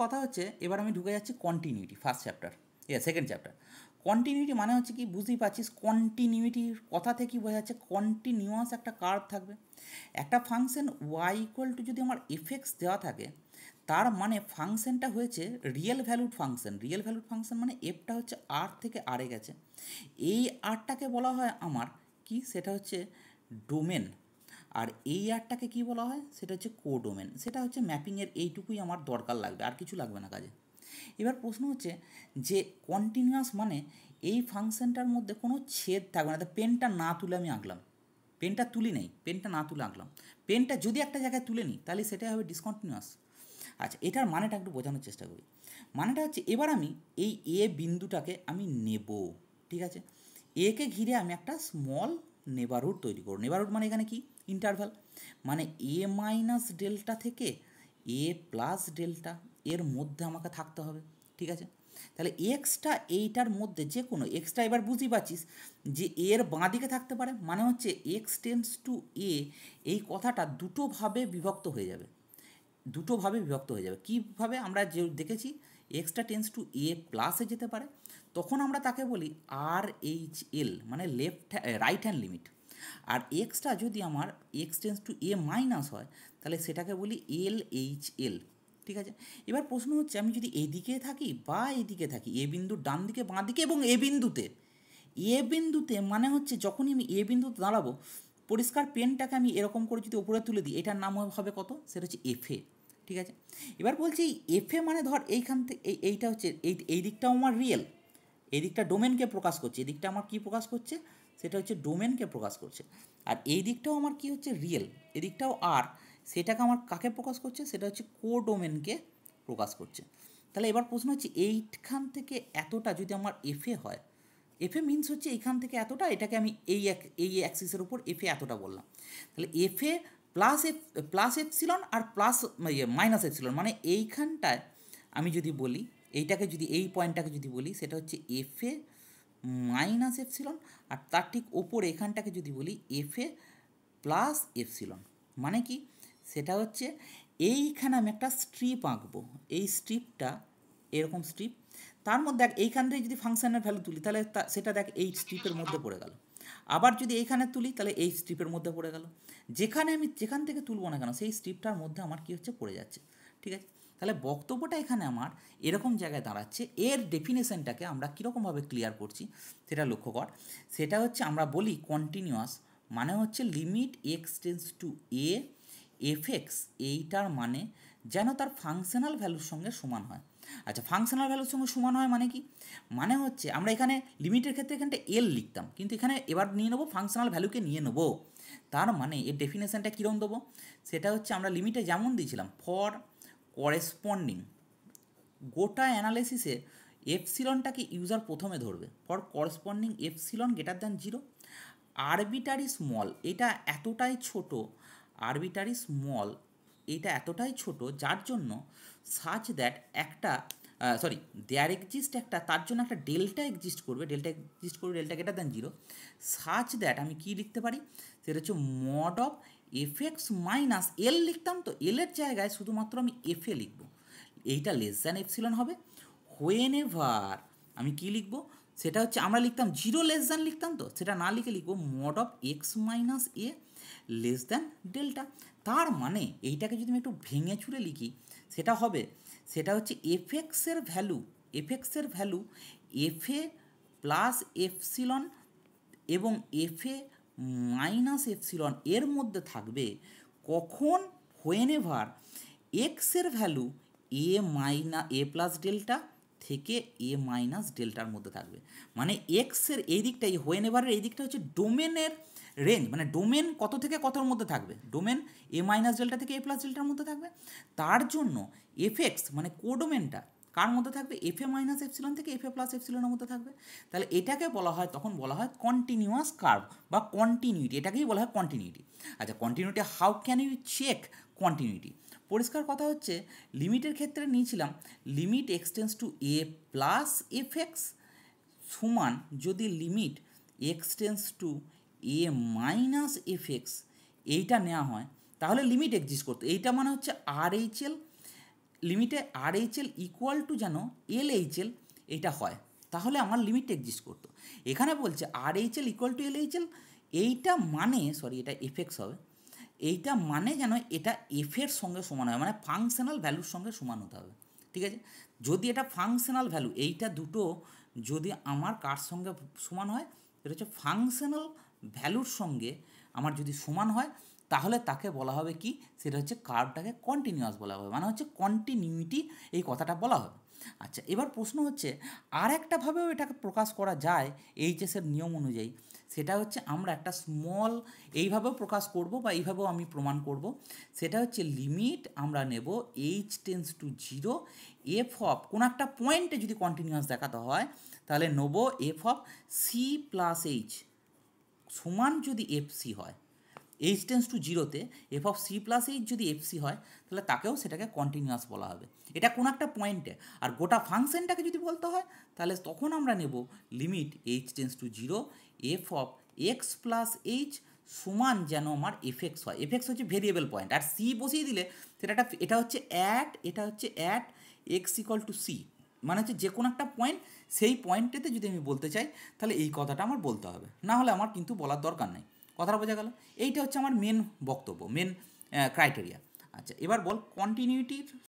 কথা হচ্ছে এবার আমি ঢুকে যাচ্ছি কন্টিনিউটি ফার্স্ট চ্যাপ্টার ইয়া সেকেন্ড চ্যাপ্টার কন্টিনিউটি মানে হচ্ছে কি বুঝতেই পারছিস কন্টিনিউটির কথা থেকেই বোঝা যাচ্ছে কন্টিনিউয়াস একটা কার্ভ থাকবে একটা ফাংশন ওয়াই ইকুয়াল টু যদি আমার এফেক্স দেওয়া থাকে তার মানে ফাংশনটা হয়েছে real valued function real valued function মানে এফটা হচ্ছে আর থেকে আরে গেছে এই আরটাকে বলা হয় আমার কি সেটা হচ্ছে ডোমেন আর এই আরটাকে কি বলা হয় সেটা হচ্ছে কোডোমেন সেটা হচ্ছে ম্যাপিংয়ের এইটুকুই আমার দরকার লাগবে আর কিছু লাগবে না কাজে এবার প্রশ্ন হচ্ছে যে কন্টিনিউয়াস মানে এই ফাংশনটার মধ্যে কোনো ছেদ থাকবে না পেনটা না তুলে আমি আঁকলাম পেনটা তুলি নেই পেনটা না তুলে আঁকলাম পেনটা যদি একটা জায়গায় তুলে নিই তাহলে সেটাই হবে ডিসকন্টিনিউয়াস আচ্ছা এটার মানেটা একটু বোঝানোর চেষ্টা করি মানেটা হচ্ছে এবার আমি এই এ বিন্দুটাকে আমি নেব ঠিক আছে একে ঘিরে আমি একটা স্মল নেবারহুড তৈরি করো নেবারহুড মানে এখানে কি ইন্টারভ্যাল মানে এ মাইনাস ডেল্টা থেকে এ প্লাস ডেল্টা এর মধ্যে আমাকে থাকতে হবে ঠিক আছে তাহলে এক্সটা এইটার মধ্যে যে কোনো এক্সটা এবার বুঝি পাচ্ছিস যে এর বাঁ দিকে থাকতে পারে মানে হচ্ছে এক্স টেন্স টু এ এই কথাটা দুটোভাবে বিভক্ত হয়ে যাবে দুটোভাবে বিভক্ত হয়ে যাবে কীভাবে আমরা যে দেখেছি এক্সটা টেন্স টু এ প্লাসে যেতে পারে তখন আমরা তাকে বলি মানে আর এইচ এল মানে লেফট রাইট হ্যান্ড লিমিট আর এক্সটা যদি আমার X tends to A minus হয় তাহলে সেটাকে বলি এল এইচ এল ঠিক আছে এবার প্রশ্ন হচ্ছে আমি যদি এদিকে থাকি বা এদিকে থাকি এ বিন্দু ডান দিকে বাঁ দিকে এবং এ বিন্দুতে এ বিন্দুতে মানে হচ্ছে যখনই আমি এ বিন্দুতে দাঁড়াবো পরিষ্কার পেনটাকে আমি এরকম করে যদি উপরে তুলে দিই এটার নাম হবে কত সেটা হচ্ছে এফ এ ঠিক আছে এবার বলছি এফ এ মানে ধর এইখান থেকে এইটা হচ্ছে এই এই দিকটাও আমার রিয়েল এই দিকটা ডোমেনকে প্রকাশ করছে এই দিকটা আমার কি প্রকাশ করছে সেটা হচ্ছে ডোমেনকে প্রকাশ করছে আর এই দিকটাও আমার কি হচ্ছে রিয়েল এদিকটাও আর সেটাকে আমার কাকে প্রকাশ করছে সেটা হচ্ছে কো ডোমেনকে প্রকাশ করছে তাহলে এবার প্রশ্ন হচ্ছে এইখান থেকে এতটা যদি আমার এফএ হয় এফএ মিনস হচ্ছে এইখান থেকে এতটা এটাকে আমি এই এক এই অ্যাক্সিসের উপর এফে এতটা বললাম তাহলে FA plus F plus epsilon আর প্লাস ইয়ে মাইনাস এপসিলন মানে এইখানটায় আমি যদি বলি এইটাকে যদি এই পয়েন্টটাকে যদি বলি সেটা হচ্ছে এফ এ মাইনাস এপসিলন আর তার ঠিক ওপরে এখানটাকে যদি বলি এফ এ প্লাস এপসিলন মানে কি সেটা হচ্ছে এইখানে আমি একটা স্ট্রিপ আঁকবো এই স্ট্রিপটা এরকম স্ট্রিপ তার মধ্যে দেখ এইখান থেকে যদি ফাংশানের ভ্যালু তুলি তাহলে সেটা দেখ এই স্ট্রিপের মধ্যে পড়ে গেল আবার যদি এইখানে তুলি তাহলে এই স্ট্রিপের মধ্যে পড়ে গেল যেখানে আমি যেখান থেকে তুলব না কেন সেই স্ট্রিপটার মধ্যে আমার কী হচ্ছে পড়ে যাচ্ছে ঠিক আছে তাহলে বক্তব্যটা এখানে আমার এরকম জায়গায় দাঁড়াচ্ছে এর ডেফিনেশনটাকে আমরা কীরকমভাবে ক্লিয়ার করছি সেটা লক্ষ্য কর সেটা হচ্ছে আমরা বলি কন্টিনিউয়াস মানে হচ্ছে limit x tends to a f x এইটার মানে যেন তার ফাংশনাল ভ্যালুর সঙ্গে সমান হয় আচ্ছা ফাংশনাল ভ্যালুর সঙ্গে সমান হয় মানে কি মানে হচ্ছে আমরা এখানে লিমিটের ক্ষেত্রে এখানটা এল লিখতাম কিন্তু এখানে এবার নিয়ে নেবো ফাংশনাল ভ্যালুকে নিয়ে নেব তার মানে এর ডেফিনেশানটা কীরকম দেবো সেটা হচ্ছে আমরা লিমিটে যেমন দিয়েছিলাম ফর করেসপন্ডিং গোটা অ্যানালাইসিসে এফসিলনটাকে ইউজার প্রথমে ধরবে for corresponding epsilon greater than zero arbitrary small এটা এতটাই ছোট আরবিটারি স্মল এটা এতটাই ছোট যার জন্য সাচ দ্যাট একটা সরি দেয়ার এক্সিস্ট একটা তার জন্য একটা ডেল্টা এক্সিস্ট করবে ডেল্টা এক্সিস্ট করবে delta greater than zero such that আমি কি লিখতে পারি সেটা হচ্ছে mod of f x minus L লিখতাম তো এলের জায়গায় শুধুমাত্র আমি এফ এ লিখব এইটা লেস দ্যান এফসিলন হবে হোয়েন এভার আমি কি লিখবো সেটা হচ্ছে আমরা লিখতাম জিরো লেস দ্যান লিখতাম তো সেটা না লিখে লিখবো mod of x minus a less than delta তার মানে এইটাকে যদি আমি একটু ভেঙে চুড়ে লিখি সেটা হবে সেটা হচ্ছে এফ এক্সের ভ্যালু এফ এক্সের value f a plus epsilon এবং এফ এ মাইনাস এফসিলন এর মধ্যে থাকবে কখন হোয়েন এভার এক্সের value a minus a plus delta থেকে এ মাইনাস ডেল্টার মধ্যে থাকবে মানে এক্সের এই দিকটা এই হোয়েন এই দিকটা হচ্ছে ডোমেনের রেঞ্জ মানে ডোমেন কত থেকে কতর মধ্যে থাকবে ডোমেন এ মাইনাস ডেল্টা থেকে এ প্লাস ডেল্টার মধ্যে থাকবে তার জন্য এফএক্স মানে কোডোমেনটা কার মধ্যে থাকবে এফ এ মাইনাস এফসিলন থেকে এফ এ প্লাস এফসিলনের মধ্যে থাকবে তাহলে এটাকে বলা হয় তখন বলা হয় কন্টিনিউয়াস কার্ভ বা কন্টিনিউটি এটাকেই বলা হয় কন্টিনিউটি আচ্ছা continuity how can you check continuity পরিষ্কার কথা হচ্ছে লিমিটের ক্ষেত্রে নিয়েছিলাম limit x tends to a plus f x সমান যদি limit x tends to A minus f x এইটা নেওয়া হয় তাহলে লিমিট এক্সিস্ট করতো এইটা মানে হচ্ছে আর এইচ এল লিমিটে R H L equal to যেন এল এইচ এল এটা হয় তাহলে আমার লিমিট এক্সিস্ট করতো এখানে বলছে R H L equal to L H L এইটা মানে সরি এটা এফেক্স হবে এইটা মানে যেন এটা এফের সঙ্গে সমান হয় মানে ফাংশনাল ভ্যালুর সঙ্গে সমান হতে হবে ঠিক আছে যদি এটা ফাংশনাল ভ্যালু এইটা দুটো যদি আমার কার সঙ্গে সমান হয় এটা হচ্ছে ফাংশনাল ভ্যালুর সঙ্গে আমার যদি সমান হয় তাহলে তাকে বলা হবে কি সেটা হচ্ছে কার্ভটাকে কন্টিনিউয়াস বলা হবে মানে হচ্ছে কন্টিনিউটি এই কথাটা বলা হবে আচ্ছা এবার প্রশ্ন হচ্ছে আর একটাভাবেও এটাকে প্রকাশ করা যায় এইচএসের নিয়ম অনুযায়ী সেটা হচ্ছে আমরা একটা স্মল এইভাবেও প্রকাশ করব বা এইভাবেও আমি প্রমাণ করব সেটা হচ্ছে লিমিট আমরা নেব h tends to zero f of কোনো একটা পয়েন্টে যদি কন্টিনিউয়াস দেখাতে হয় তাহলে নেব f of c plus h সমান যদি এফ সি হয় এইচ টেন্স টু জিরোতে f of c plus h যদি এফ সি হয় তাহলে তাকেও সেটাকে কন্টিনিউয়াস বলা হবে এটা কোনো একটা পয়েন্টে আর গোটা ফাংশনটাকে যদি বলতে হয় তাহলে তখন আমরা নেব limit h tends to zero f of x plus h সমান যেন আমার এফেক্স হয় এফেক্স হচ্ছে ভেরিয়েবল পয়েন্ট আর সি বসিয়ে দিলে সেটা একটা এটা হচ্ছে অ্যাট এটা হচ্ছে at x equal to c মানে হচ্ছে যে কোনো একটা পয়েন্ট সেই পয়েন্টটাতে যদি আমি বলতে চাই তাহলে এই কথাটা আমার বলতে হবে না হলে আমার কিন্তু বলার দরকার নেই কথাটা বোঝা গেল এইটা হচ্ছে আমার মেন বক্তব্য মেন ক্রাইটেরিয়া আচ্ছা এবার বল কন্টিনিউটির